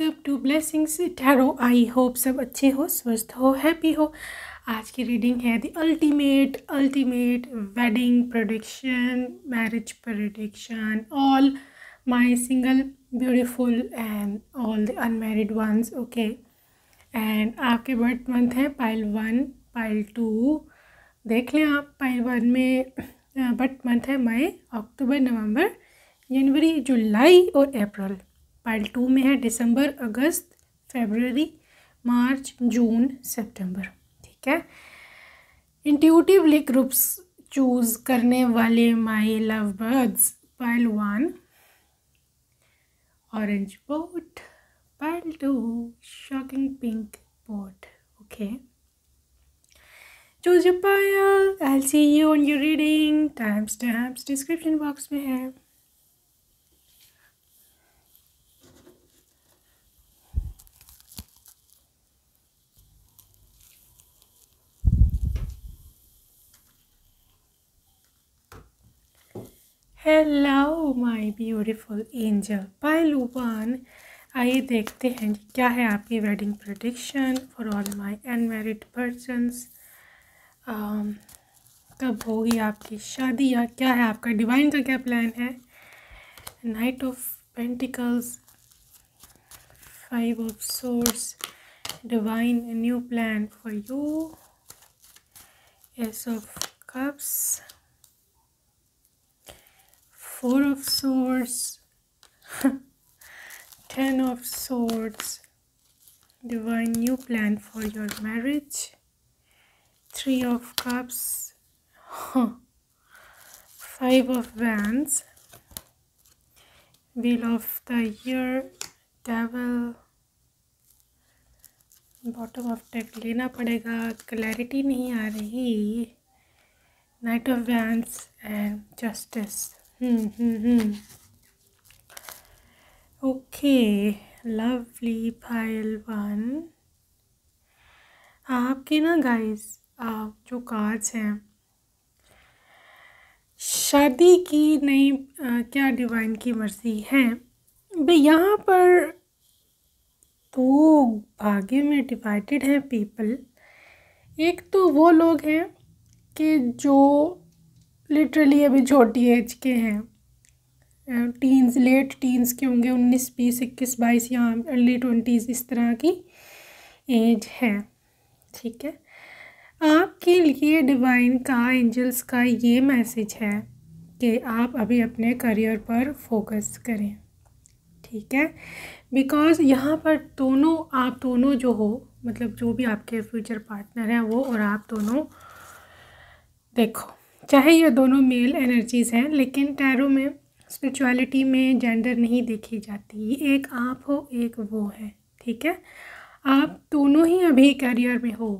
Welcome to blessings tarot I hope सब अच्छे हो स्वस्थ हो हैप्पी हो आज की रीडिंग है the ultimate ultimate wedding prediction marriage prediction all my single beautiful and all the unmarried ones okay and आपके बर्थ मंथ है पाइल वन पाइल टू देख लें आप पाइल वन में बर्थ मंथ है मई अक्टूबर नवंबर जनवरी जुलाई और अप्रैल फाइल टू में है दिसंबर अगस्त फेबररी मार्च जून सितंबर ठीक है इंट्यूटिवली ग्रुप्स चूज करने वाले my love birds pile one orange boat pile two shocking pink boat okay choose your pile I see you on you reading times times description box में है hello my beautiful angel pile one आइए देखते हैं कि क्या है आपकी wedding prediction for all my unmarried persons कब होगी आपकी शादी या क्या है आपका डिवाइन का क्या प्लान है knight of pentacles five of swords divine new plan for you ace of cups four of swords ten of swords divine new plan for your marriage three of cups five of wands wheel of the year devil Bottom of deck. लेना पड़ेगा Clarity नहीं आ रही Knight of Wands and Justice. Okay lovely pile one आपके ना guys आप जो cards हैं शादी की नई क्या डिवाइन की मर्जी है भाई यहाँ पर दो भागे में डिवाइडेड हैं पीपल एक तो वो लोग हैं कि जो लिटरली अभी छोटी एज के हैं टीन्स लेट टीन्स के होंगे उन्नीस बीस इक्कीस बाईस या अर्ली ट्वेंटीज़ इस तरह की एज है ठीक है आपके लिए डिवाइन का एंजल्स का ये मैसेज है कि आप अभी अपने करियर पर फोकस करें ठीक है बिकॉज़ यहाँ पर दोनों आप दोनों जो हो मतलब जो भी आपके फ्यूचर पार्टनर हैं वो और आप दोनों देखो चाहे ये दोनों मेल एनर्जीज़ हैं लेकिन टैरो में स्पिरिचुअलिटी में जेंडर नहीं देखी जाती एक आप हो एक वो है ठीक है आप दोनों ही अभी करियर में हो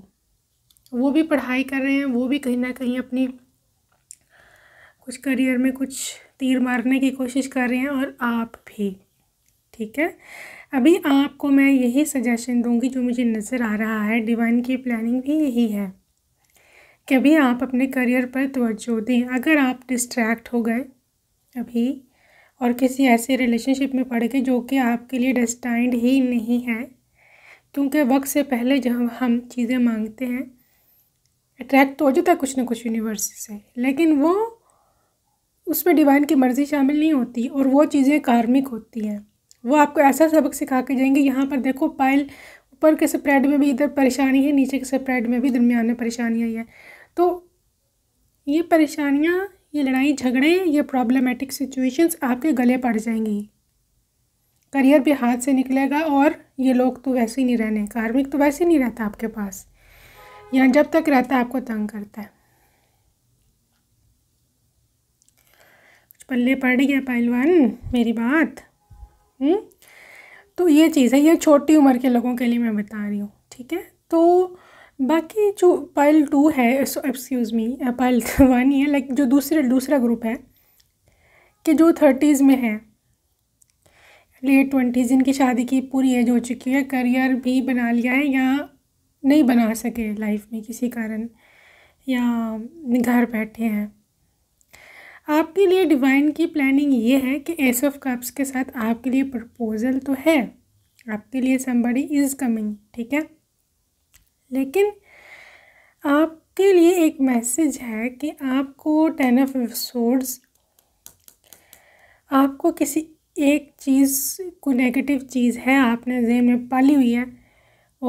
वो भी पढ़ाई कर रहे हैं वो भी कहीं ना कहीं अपनी कुछ करियर में कुछ तीर मारने की कोशिश कर रहे हैं और आप भी ठीक है अभी आपको मैं यही सजेशन दूंगी जो मुझे नज़र आ रहा है डिवाइन की प्लानिंग भी यही है कभी आप अपने करियर पर तवज्जो दें अगर आप डिस्ट्रैक्ट हो गए अभी और किसी ऐसे रिलेशनशिप में पड़ गए जो कि आपके लिए डिस्टाइंड ही नहीं है तो क्योंकि वक्त से पहले जब हम चीज़ें मांगते हैं अट्रैक्ट तो हो जाता है कुछ ना कुछ यूनिवर्स से लेकिन वो उसमें डिवाइन की मर्ज़ी शामिल नहीं होती और वो चीज़ें कार्मिक होती हैं वो आपको ऐसा सबक सिखा के जाएंगे यहाँ पर देखो पाइल ऊपर के स्प्रेड में भी इधर परेशानी है नीचे के स्प्रेड में भी दरमियान में परेशानी आई है तो ये परेशानियाँ ये लड़ाई झगड़े ये प्रॉब्लमेटिक सिचुएशंस आपके गले पड़ जाएंगी करियर भी हाथ से निकलेगा और ये लोग तो वैसे ही नहीं रहने कार्मिक तो वैसे ही नहीं रहता आपके पास या जब तक रहता है आपको तंग करता है कुछ पल्ले पड़ गया पहलवान मेरी बात हुँ? हम्म? तो ये चीज़ है ये छोटी उम्र के लोगों के लिए मैं बता रही हूँ ठीक है तो बाकी जो पाइल टू है एक्सक्यूज़ मी पाइल वन ही है लाइक जो दूसरे दूसरा ग्रुप है कि जो थर्टीज़ में है लेट ट्वेंटीज़ इनकी शादी की पूरी एज हो चुकी है करियर भी बना लिया है या नहीं बना सके लाइफ में किसी कारण या घर बैठे हैं आपके लिए डिवाइन की प्लानिंग ये है कि एस ऑफ कप्स के साथ आपके लिए प्रपोज़ल तो है आपके लिए समबड़ी इज़ कमिंग ठीक है लेकिन आपके लिए एक मैसेज है कि आपको टेन ऑफ एपिसोड्स आपको किसी एक चीज़ को नेगेटिव चीज़ है आपने जेन में पाली हुई है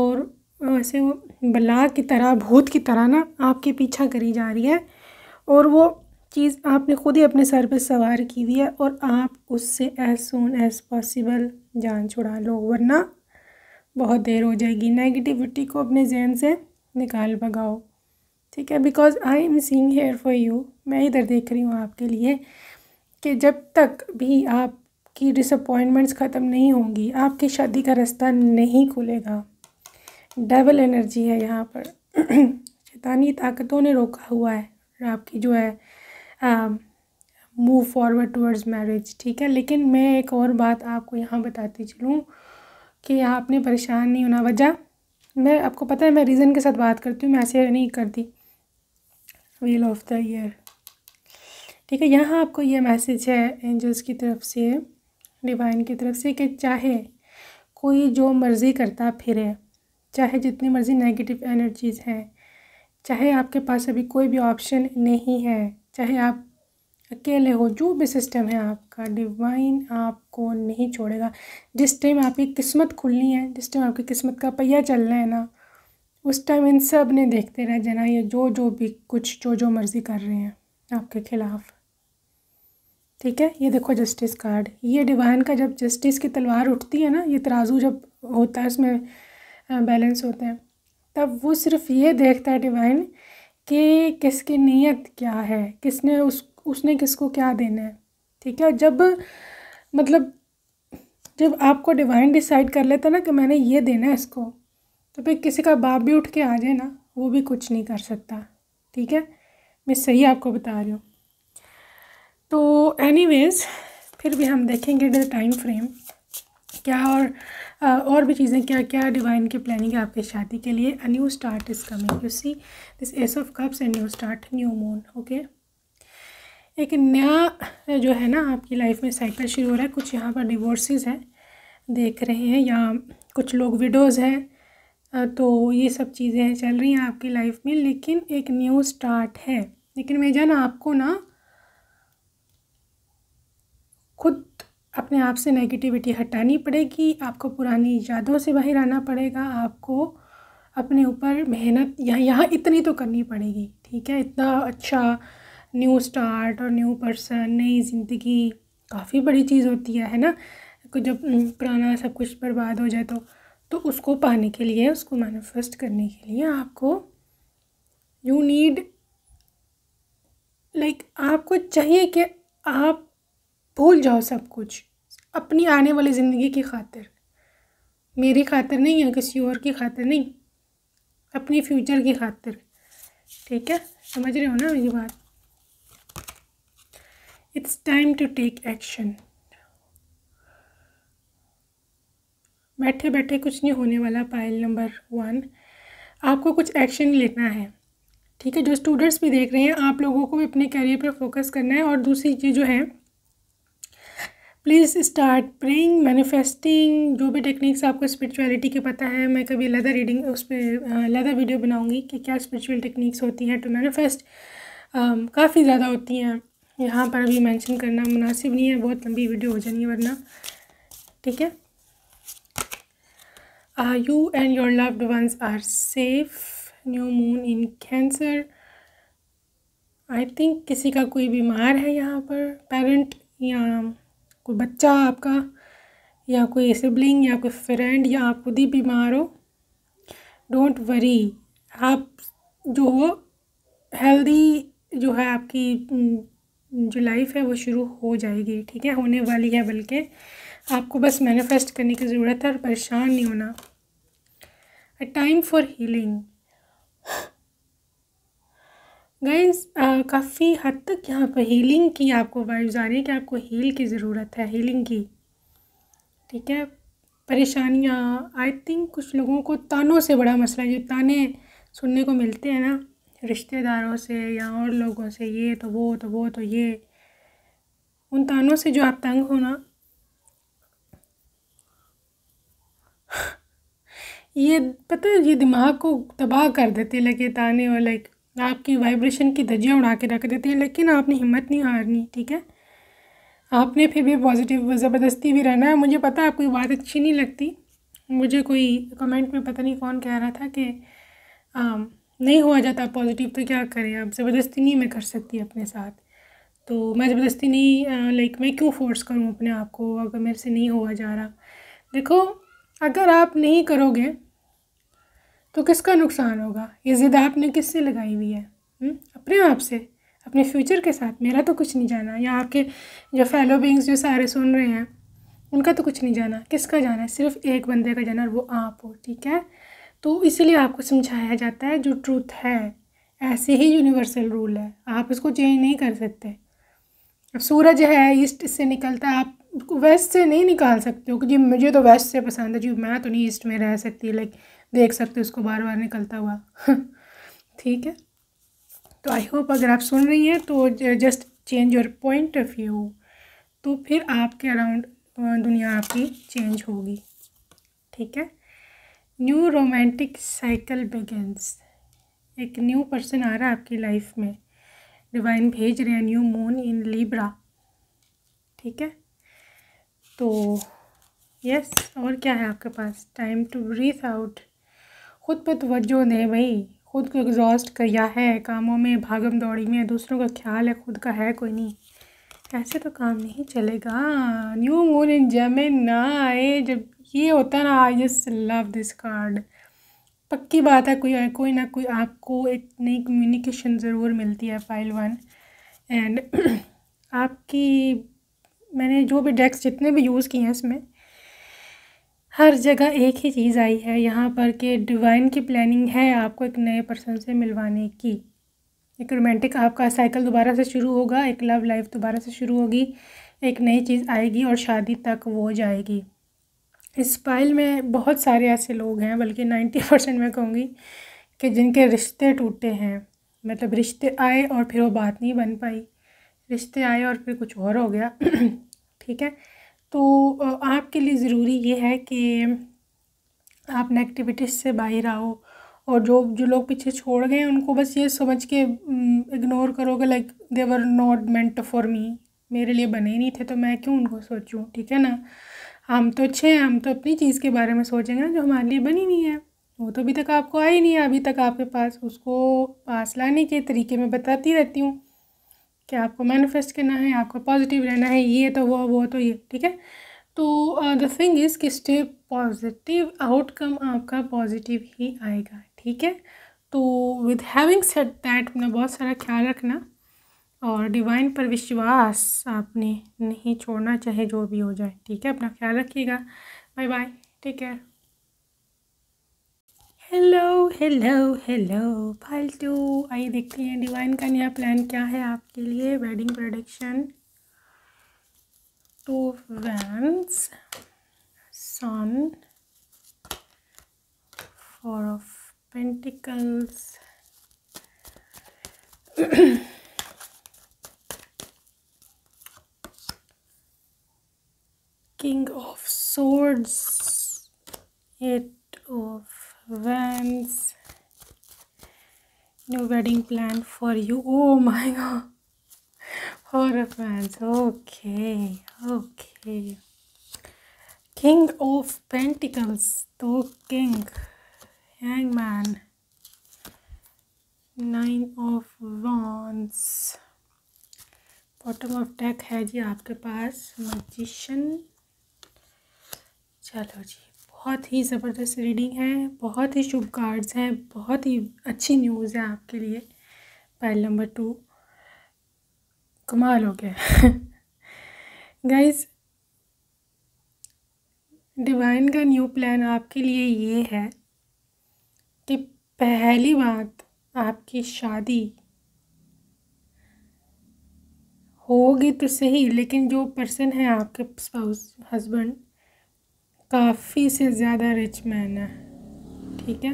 और वैसे वो बला की तरह भूत की तरह ना आपके पीछा करी जा रही है और वो चीज़ आपने खुद ही अपने सर पे सवार की हुई है और आप उससे एज सुन एज़ पॉसिबल जान छुड़ा लो वरना बहुत देर हो जाएगी नेगेटिविटी को अपने जहन से निकाल भगाओ ठीक है because I am seeing here for you मैं इधर देख रही हूँ आपके लिए कि जब तक भी आपकी डिसअपॉइंटमेंट्स ख़त्म नहीं होंगी आपकी शादी का रास्ता नहीं खुलेगा डबल एनर्जी है यहाँ पर शैतानी ताकतों ने रोका हुआ है आपकी जो है मूव फॉरवर्ड टूवर्ड्स मैरिज ठीक है लेकिन मैं एक और बात आपको यहाँ बताती चलूँ कि आपने परेशान नहीं होना वजह मैं आपको पता है मैं रीज़न के साथ बात करती हूँ मैं ऐसे नहीं करती वेल ऑफ द ईयर ठीक है यहाँ आपको ये मैसेज है एंजल्स की तरफ से डिवाइन की तरफ से कि चाहे कोई जो मर्ज़ी करता फिरे चाहे जितनी मर्ज़ी नेगेटिव एनर्जीज़ हैं चाहे आपके पास अभी कोई भी ऑप्शन नहीं है चाहे आप अकेले हो जो भी सिस्टम है आपका डिवाइन आपको नहीं छोड़ेगा जिस टाइम आपकी किस्मत खुलनी है जिस टाइम आपकी किस्मत का पहिया चलना है ना उस टाइम इन सब ने देखते रह जाना ये जो जो भी कुछ जो जो मर्ज़ी कर रहे हैं आपके खिलाफ ठीक है ये देखो जस्टिस कार्ड ये डिवाइन का जब जस्टिस की तलवार उठती है ना ये तराजू जब होता है उसमें बैलेंस होते हैं तब वो सिर्फ ये देखता है डिवाइन कि किसकी नीयत क्या है किसने उस उसने किसको क्या देना है ठीक है जब मतलब जब आपको डिवाइन डिसाइड कर लेता ना कि मैंने ये देना है इसको तो फिर किसी का बाप भी उठ के आ जाए ना वो भी कुछ नहीं कर सकता ठीक है मैं सही आपको बता रही हूँ तो एनीवेज़ फिर भी हम देखेंगे द टाइम फ्रेम क्या और आ, और भी चीज़ें क्या क्या डिवाइन की प्लानिंग है आपकी शादी के लिए a new start is coming you see this ace of cups and new start new moon okay एक नया जो है ना आपकी लाइफ में साइकिल शुरू हो रहा है कुछ यहाँ पर डिवोर्सेज हैं देख रहे हैं या कुछ लोग विडोज़ हैं तो ये सब चीज़ें चल रही हैं आपकी लाइफ में लेकिन एक न्यू स्टार्ट है लेकिन मैं जान आपको ना खुद अपने आप से नेगेटिविटी हटानी पड़ेगी आपको पुरानी यादों से बाहर आना पड़ेगा आपको अपने ऊपर मेहनत यहाँ यहाँ इतनी तो करनी पड़ेगी ठीक है इतना अच्छा न्यू स्टार्ट और न्यू पर्सन नई ज़िंदगी काफ़ी बड़ी चीज़ होती है है ना जब पुराना सब कुछ बर्बाद हो जाए तो तो उसको पाने के लिए उसको मैनिफेस्ट करने के लिए आपको यू नीड लाइक आपको चाहिए कि आप भूल जाओ सब कुछ अपनी आने वाली ज़िंदगी की खातिर मेरी खातिर नहीं या किसी और की खातिर नहीं अपनी फ्यूचर की खातिर ठीक है समझ रहे हो ना मेरी बात It's time to take action. बैठे बैठे कुछ नहीं होने वाला पायल नंबर वन आपको कुछ एक्शन लेना है ठीक है जो स्टूडेंट्स भी देख रहे हैं आप लोगों को भी अपने करियर पर फोकस करना है और दूसरी चीज़ जो है प्लीज़ स्टार्ट प्रेइंग मैनिफेस्टिंग जो भी टेक्निक्स आपको स्पिरिचुअलिटी के पता है मैं कभी लदर रीडिंग उस पर लदर वीडियो बनाऊंगी कि क्या स्पिरिचुअल टेक्निक्स होती हैं टू मैनिफेस्ट काफ़ी ज़्यादा होती हैं यहाँ पर अभी मेंशन करना मुनासिब नहीं है बहुत लंबी वीडियो हो जानी है वरना ठीक है you and your loved ones are safe new moon in Cancer I think किसी का कोई बीमार है यहाँ पर पेरेंट या कोई बच्चा आपका या कोई सिबलिंग या कोई फ्रेंड या आप खुद ही बीमार हो डोंट वरी आप जो हो हेल्दी जो है आपकी जो लाइफ है वो शुरू हो जाएगी ठीक है होने वाली है बल्कि आपको बस मैनिफेस्ट करने की ज़रूरत है और परेशान नहीं होना a time for healing guys काफ़ी हद तक यहाँ पर हीलिंग की आपको वाइब्स आ रही है कि आपको हील की ज़रूरत है हीलिंग की ठीक है परेशानियाँ आई थिंक कुछ लोगों को तानों से बड़ा मसला है जो ताने सुनने को मिलते हैं ना रिश्तेदारों से या और लोगों से ये तो वो तो वो तो ये उन तानों से जो आप तंग हो ना ये पता है ये दिमाग को तबाह कर देते लाइक ये ताने और लाइक आपकी वाइब्रेशन की धज्जियाँ उड़ा के रख देते हैं लेकिन आपने हिम्मत नहीं हारनी ठीक है आपने फिर भी पॉजिटिव ज़बरदस्ती भी रहना है मुझे पता है आपको ये बात अच्छी नहीं लगती मुझे कोई कमेंट में पता नहीं कौन कह रहा था कि um, नहीं हुआ जाता पॉजिटिव तो क्या करें आप ज़बरदस्ती नहीं मैं कर सकती अपने साथ तो मैं ज़बरदस्ती नहीं लाइक मैं क्यों फोर्स करूँ अपने आप को अगर मेरे से नहीं हुआ जा रहा देखो अगर आप नहीं करोगे तो किसका नुकसान होगा ये ज़िद आपने किससे लगाई हुई है हुँ? हम्म? अपने आप से अपने फ्यूचर के साथ मेरा तो कुछ नहीं जाना या आपके जो फेलो बींग्स जो सारे सुन रहे हैं उनका तो कुछ नहीं जाना किसका जाना है सिर्फ एक बंदे का जाना और वो आप हो ठीक है तो इसीलिए आपको समझाया जाता है जो ट्रूथ है ऐसे ही यूनिवर्सल रूल है आप इसको चेंज नहीं कर सकते अब सूरज है ईस्ट से निकलता है आप वेस्ट से नहीं निकाल सकते हो कि जी मुझे तो वेस्ट से पसंद है जी मैं तो नहीं ईस्ट में रह सकती लाइक देख सकते हो उसको बार बार निकलता हुआ ठीक है तो आई होप अगर आप सुन रही हैं तो just change your point of view तो फिर आपके अराउंड दुनिया आपकी चेंज होगी ठीक है न्यू रोमांटिक साइकिल बिगेंस एक न्यू पर्सन आ रहा है आपकी लाइफ में डिवाइन भेज रहे हैं न्यू मून इन लिब्रा ठीक है तो यस और क्या है आपके पास टाइम टू ब्रीथ आउट खुद पर तोज्जो दें भाई खुद को एग्जॉस्ट किया है कामों में भागम दौड़ी में दूसरों का ख्याल है खुद का है कोई नहीं ऐसे तो काम नहीं चलेगा न्यू मून इन जमे ना आए जब ये होता है ना I just love this card पक्की बात है कोई कोई ना कोई आपको एक नई कम्युनिकेशन ज़रूर मिलती है फाइल वन एंड आपकी मैंने जो भी डेस्क जितने भी यूज़ किए हैं इसमें हर जगह एक ही चीज़ आई है यहाँ पर कि डिवाइन की प्लानिंग है आपको एक नए पर्सन से मिलवाने की एक रोमांटिक आपका साइकिल दोबारा से शुरू होगा एक लव लाइफ दोबारा से शुरू होगी एक नई चीज़ आएगी और शादी तक वो जाएगी इस पाइल में बहुत सारे ऐसे लोग हैं बल्कि नाइन्टी परसेंट मैं कहूँगी कि जिनके रिश्ते टूटे हैं मतलब रिश्ते आए और फिर वो बात नहीं बन पाई रिश्ते आए और फिर कुछ और हो गया ठीक है तो आपके लिए ज़रूरी ये है कि आप नेगेटिविटीज से बाहर आओ और जो जो लोग पीछे छोड़ गए उनको बस ये समझ के इग्नोर करोगे like they were not meant for me मेरे लिए बने ही नहीं थे तो मैं क्यों उनको सोचूं ठीक है ना हम तो अच्छे हैं हम तो अपनी चीज़ के बारे में सोचेंगे ना जो हमारे लिए बनी हुई है वो तो अभी तक आपको आई नहीं है अभी तक आपके पास उसको पास लाने के तरीके में बताती रहती हूँ कि आपको मैनिफेस्ट करना है आपको पॉजिटिव रहना है ये तो वो वो तो ये ठीक है तो द थिंग इज़ कि स्टे पॉजिटिव आउटकम आपका पॉजिटिव ही आएगा ठीक है तो विद हैविंग सेट दैट अपना बहुत सारा ख्याल रखना और डिवाइन पर विश्वास आपने नहीं छोड़ना चाहे जो भी हो जाए ठीक है अपना ख्याल रखिएगा bye bye take care hello hello hello फालतू आइए देखते हैं डिवाइन का नया प्लान क्या है आपके लिए wedding production two wands sun four of pentacles King of Swords, Eight of Wands, New Wedding Plan for You. Oh my god, Four of Wands. Okay, okay. King of Pentacles, तो King, Hangman, Nine of Wands. Bottom of deck है जी आपके पास magician चलो जी बहुत ही ज़बरदस्त reading है बहुत ही शुभ cards हैं बहुत ही अच्छी न्यूज़ है आपके लिए पैल नंबर टू कमाल हो गया गाइस डिवाइन का न्यू प्लान आपके लिए ये है कि पहली बात आपकी शादी होगी तो सही लेकिन जो पर्सन है आपके स्पाउस हस्बैंड काफ़ी से ज़्यादा रिच मैन है ठीक है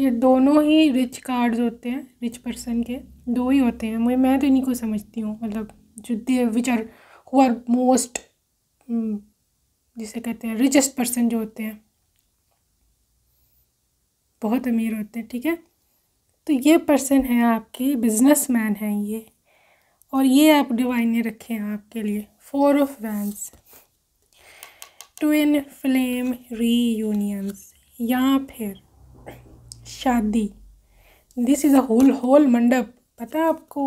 ये दोनों ही रिच कार्ड्स होते हैं रिच पर्सन के दो ही होते हैं मुझे मैं तो इन्हीं को समझती हूँ मतलब जो they which are who are most जिसे कहते हैं रिचेस्ट पर्सन जो होते हैं बहुत अमीर होते हैं ठीक है तो ये पर्सन है आपकी बिजनेस मैन है ये और ये आप डिवाइन ने रखे हैं आपके लिए four of wands twin flame reunions या फिर शादी this is a whole whole mandap पता है आपको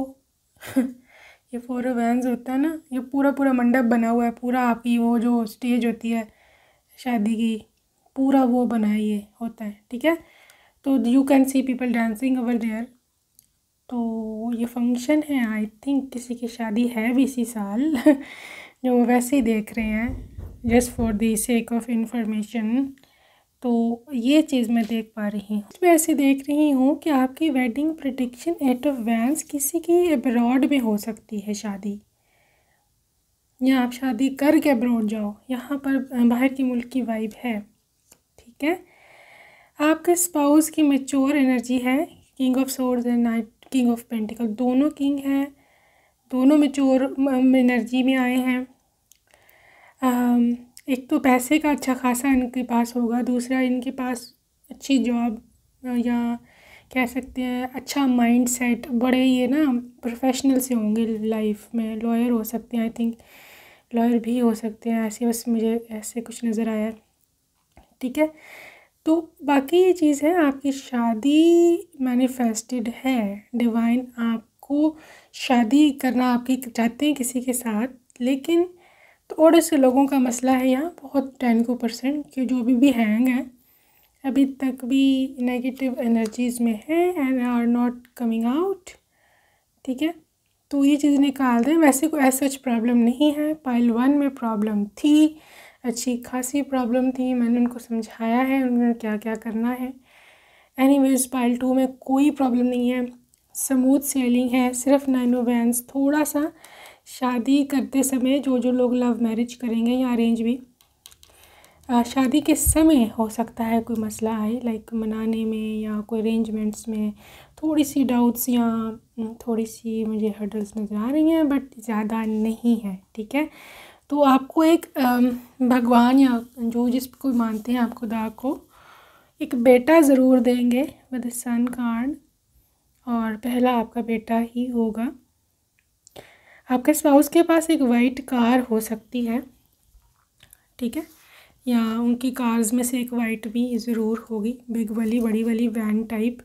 ये फोर वैंस होता है ना ये पूरा पूरा मंडप बना हुआ है पूरा आपकी वो जो स्टेज होती है शादी की पूरा वो बना ये होता है ठीक है तो you can see people dancing over there तो ये फंक्शन है आई थिंक किसी की शादी है भी इसी साल जो वैसे ही देख रहे हैं just for the sake of information तो ये चीज़ मैं देख पा रही हूँ मैं ऐसे देख रही हूँ कि आपकी वेडिंग प्रडिक्शन एट वैंस किसी की अब्रॉड में हो सकती है शादी या आप शादी करके अब्रॉड जाओ यहाँ पर बाहर की मुल्क की वाइब है ठीक है आपके स्पाउस की मेच्योर एनर्जी है king of swords and knight king of pentacle दोनों किंग हैं दोनों मेच्योर एनर्जी में आए हैं एक तो पैसे का अच्छा खासा इनके पास होगा दूसरा इनके पास अच्छी जॉब या कह सकते हैं अच्छा माइंड सेट बड़े ये ना प्रोफेशनल से होंगे लाइफ में लॉयर हो सकते हैं आई थिंक लॉयर भी हो सकते हैं ऐसे बस मुझे ऐसे कुछ नज़र आया ठीक है तो बाकी ये चीज़ है आपकी शादी मैनिफेस्टेड है डिवाइन आपको शादी करना आपकी चाहते हैं किसी के साथ लेकिन तो से लोगों का मसला है यहाँ बहुत टेन को परसेंट कि जो अभी भी हैंग हैं अभी तक भी नेगेटिव एनर्जीज़ में हैं and are not coming out ठीक है तो ये चीज़ निकाल दें वैसे कोई ऐसा प्रॉब्लम नहीं है पाइल वन में प्रॉब्लम थी अच्छी खासी प्रॉब्लम थी मैंने उनको समझाया है उन्होंने क्या क्या करना है एनी वेज पाइल टू में कोई प्रॉब्लम नहीं है समूथ सेलिंग है सिर्फ नाइनोवेंस थोड़ा सा शादी करते समय जो जो लोग लव मैरिज करेंगे या अरेंज भी शादी के समय हो सकता है कोई मसला आए लाइक मनाने में या कोई अरेंजमेंट्स में थोड़ी सी डाउट्स या थोड़ी सी मुझे हर्डल्स नज़र आ रही हैं बट ज़्यादा नहीं है ठीक है तो आपको एक भगवान या जो जिस को मानते हैं आप खुदा को एक बेटा ज़रूर देंगे विद सन कार्ड और पहला आपका बेटा ही होगा आपके स्पाउस के पास एक वाइट कार हो सकती है ठीक है या उनकी कार्स में से एक वाइट भी ज़रूर होगी बिग वाली बड़ी वाली वैन टाइप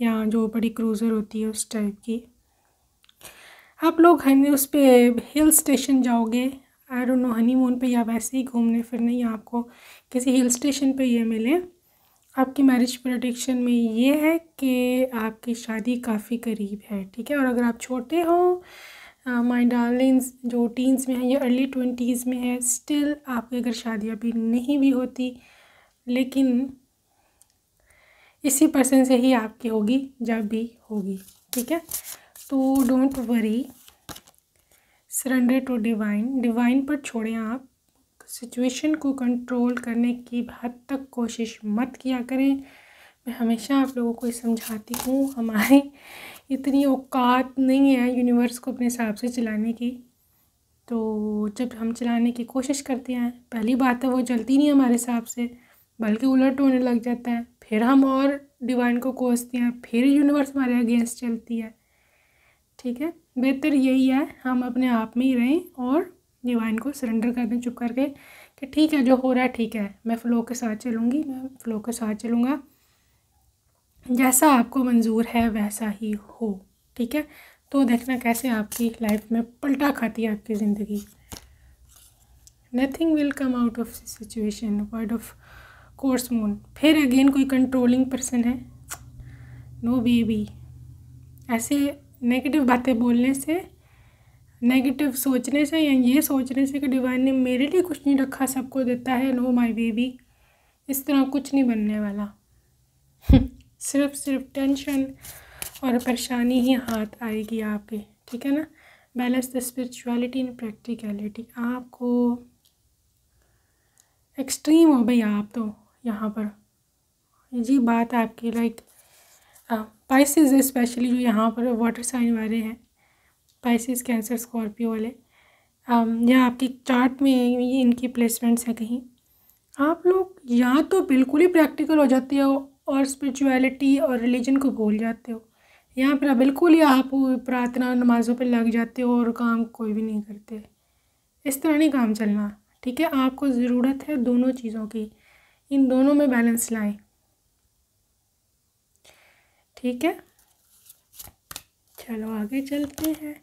या जो बड़ी क्रूज़र होती है उस टाइप की आप लोग हनी उस पर हिल स्टेशन जाओगे आई डोंट नो हनीमून पे या वैसे ही घूमने फिरने या आपको किसी हिल स्टेशन पे ये मिले आपकी मैरिज प्रोटेक्शन में ये है कि आपकी शादी काफ़ी करीब है ठीक है और अगर आप छोटे हो हाँ, माई डार्लिंग्स जो टीन्स में है या अर्ली ट्वेंटीज़ में है स्टिल आपकी अगर शादी अभी नहीं भी होती लेकिन इसी पर्सन से ही आपकी होगी जब भी होगी ठीक है तो don't worry surrender to divine divine पर छोड़ें आप सिचुएशन को कंट्रोल करने की हद तक कोशिश मत किया करें मैं हमेशा आप लोगों को समझाती हूँ हमारे इतनी औकात नहीं है यूनिवर्स को अपने हिसाब से चलाने की तो जब हम चलाने की कोशिश करते हैं पहली बात है वो चलती नहीं हमारे हिसाब से बल्कि उलट होने लग जाता है फिर हम और डिवाइन को कोसते हैं फिर यूनिवर्स हमारे अगेंस्ट चलती है ठीक है बेहतर यही है हम अपने आप में ही रहें और डिवाइन को सरेंडर कर दें चुप करके कि ठीक है जो हो रहा है ठीक है मैं फ़्लो के साथ चलूँगी मैं फ़्लो के साथ चलूँगा जैसा आपको मंजूर है वैसा ही हो ठीक है तो देखना कैसे आपकी लाइफ में पलटा खाती है आपकी ज़िंदगी nothing will come out of situation word of course moon फिर अगेन कोई कंट्रोलिंग पर्सन है नो बेबी ऐसे नेगेटिव बातें बोलने से नेगेटिव सोचने से या ये सोचने से कि डिवाइन ने मेरे लिए कुछ नहीं रखा सबको देता है नो माई बेबी इस तरह कुछ नहीं बनने वाला सिर्फ सिर्फ टेंशन और परेशानी ही हाथ आएगी आपके ठीक है ना balance the spirituality in practicality आपको एक्सट्रीम हो भाई आप तो यहाँ पर जी बात आपकी लाइक पाइसिस स्पेशली जो यहाँ पर वाटर साइन वाले हैं पाइसिस कैंसर स्कॉर्पियो वाले um, या आपकी चार्ट में ये इनकी प्लेसमेंट्स हैं कहीं आप लोग या तो बिल्कुल ही प्रैक्टिकल हो जाते हो और स्पिरिचुअलिटी और रिलीजन को भूल जाते हो यहाँ पर आप बिल्कुल ही आप प्रार्थना नमाज़ों पर लग जाते हो और काम कोई भी नहीं करते इस तरह नहीं काम चलना ठीक है आपको ज़रूरत है दोनों चीज़ों की इन दोनों में बैलेंस लाएं ठीक है चलो आगे चलते हैं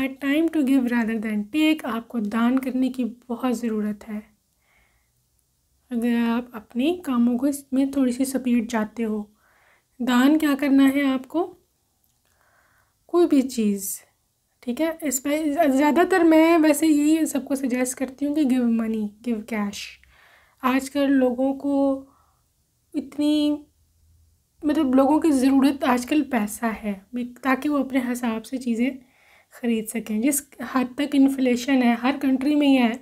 I time to give rather than take आपको दान करने की बहुत ज़रूरत है अगर आप अपने कामों को इसमें थोड़ी सी स्पीड जाते हो दान क्या करना है आपको कोई भी चीज़ ठीक है इस पर ज़्यादातर मैं वैसे यही सबको सजेस्ट करती हूँ कि गिव मनी गिव कैश आजकल लोगों को इतनी मतलब लोगों की ज़रूरत आजकल पैसा है ताकि वो अपने हिसाब से चीज़ें ख़रीद सकें जिस हद तक इन्फ्लेशन है हर कंट्री में ही है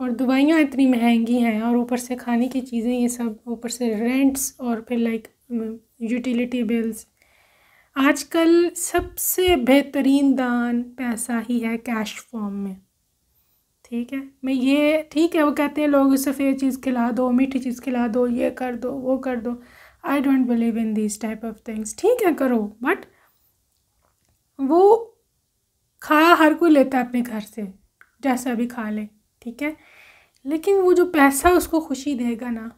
और दवाइयाँ इतनी महंगी हैं और ऊपर से खाने की चीज़ें ये सब ऊपर से रेंट्स और फिर लाइक यूटिलिटी बिल्स आजकल सबसे बेहतरीन दान पैसा ही है कैश फॉर्म में ठीक है मैं ये ठीक है वो कहते हैं लोग सफ़ेद चीज़ खिला दो मीठी चीज़ खिला दो ये कर दो वो कर दो I don't believe in this type of things ठीक है करो बट वो खा हर कोई लेता है अपने घर से जैसा भी खा ले ठीक है लेकिन वो जो पैसा उसको खुशी देगा ना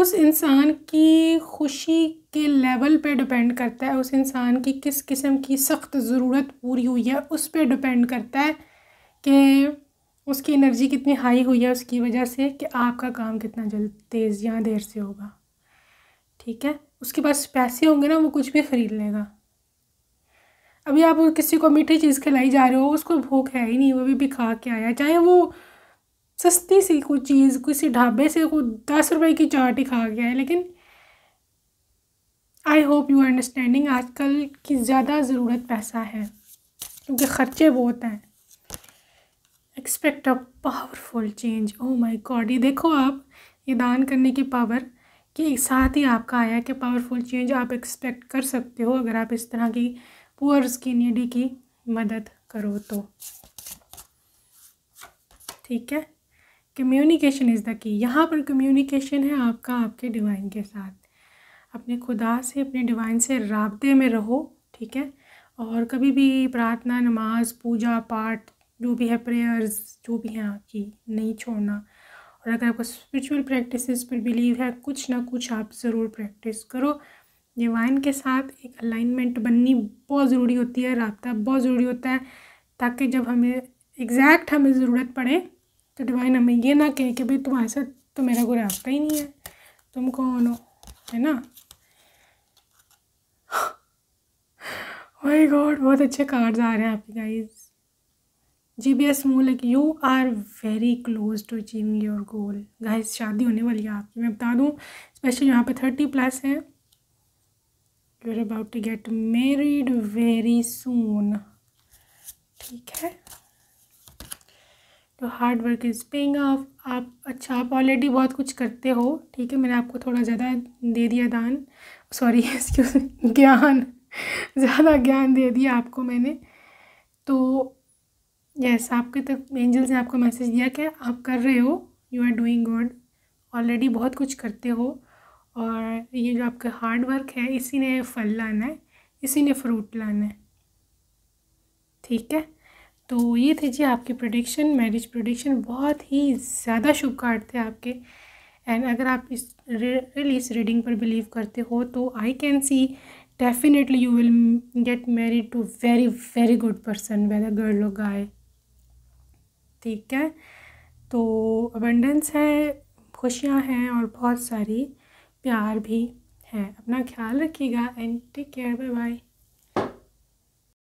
उस इंसान की खुशी के लेवल पे डिपेंड करता है उस इंसान की किस किस्म की सख्त ज़रूरत पूरी हुई है उस पर डिपेंड करता है कि उसकी एनर्जी कितनी हाई हुई है उसकी वजह से कि आपका काम कितना जल्द तेज़ या देर से होगा ठीक है उसके पास पैसे होंगे ना वो कुछ भी ख़रीद लेगा अभी आप किसी को मीठी चीज़ खिलाई जा रहे हो उसको भूख है ही नहीं वो अभी भी खा के आया चाहे वो सस्ती सी कोई चीज़ किसी ढाबे से कोई दस रुपए की चाट ही खा गया है लेकिन आई होप यू अंडरस्टैंडिंग आजकल की ज़्यादा ज़रूरत पैसा है क्योंकि ख़र्चे बहुत हैं expect a powerful change oh my God ये देखो आप ये दान करने की पावर कि साथ ही आपका आया कि पावरफुल चेंज आप एक्सपेक्ट कर सकते हो अगर आप इस तरह की पुअर स्किन नीडी की मदद करो तो ठीक है कम्युनिकेशन इज़ द की यहाँ पर कम्युनिकेशन है आपका आपके डिवाइन के साथ अपने खुदा से अपने डिवाइन से रबते में रहो ठीक है और कभी भी प्रार्थना नमाज पूजा पाठ जो भी है प्रेयर्स जो भी हैं आपकी नहीं छोड़ना और अगर आपको स्पिरिचुअल प्रैक्टिसेस पर बिलीव है कुछ ना कुछ आप ज़रूर प्रैक्टिस करो ये वाइन के साथ एक अलाइनमेंट बननी बहुत ज़रूरी होती है रबता बहुत ज़रूरी होता है ताकि जब हमें एग्जैक्ट हमें ज़रूरत पड़े तो डिवाइन हमें ये ना कहे कि भाई तुम्हारे साथ तो मेरा कोई रास्ता ही नहीं है तुम कौन हो है ना माय गॉड oh बहुत अच्छे कार्ड्स आ रहे हैं आपके गाइज जी बी एस मूल like you are very close to achieving your goal guys शादी होने वाली है आपकी मैं बता दूँ स्पेशल यहाँ पे थर्टी प्लस हैं you are about to get married very soon ठीक है तो hard work is paying off आप अच्छा आप ऑलरेडी बहुत कुछ करते हो ठीक है मैंने आपको थोड़ा ज़्यादा दे दिया दान सॉरी एक्सक्यूज ज्ञान ज़्यादा ज्ञान दे दिया आपको मैंने तो यस आपके तक एंजल्स ने आपको मैसेज दिया कि आप कर रहे हो you are doing good already बहुत कुछ करते हो और ये जो आपका हार्ड वर्क है इसी ने फल लाना है इसी ने फ्रूट लाना है ठीक है तो ये थे जी आपके प्रोडिक्शन मैरिज प्रोडिक्शन बहुत ही ज़्यादा शुभ कार्ड थे आपके एंड अगर आप इस रियली इस रीडिंग पर बिलीव करते हो तो I can see definitely you will get married to very very good person whether girl और गाय ठीक है तो अबंडेंस है खुशियाँ हैं और बहुत सारी प्यार भी है अपना ख्याल रखिएगा and take care bye bye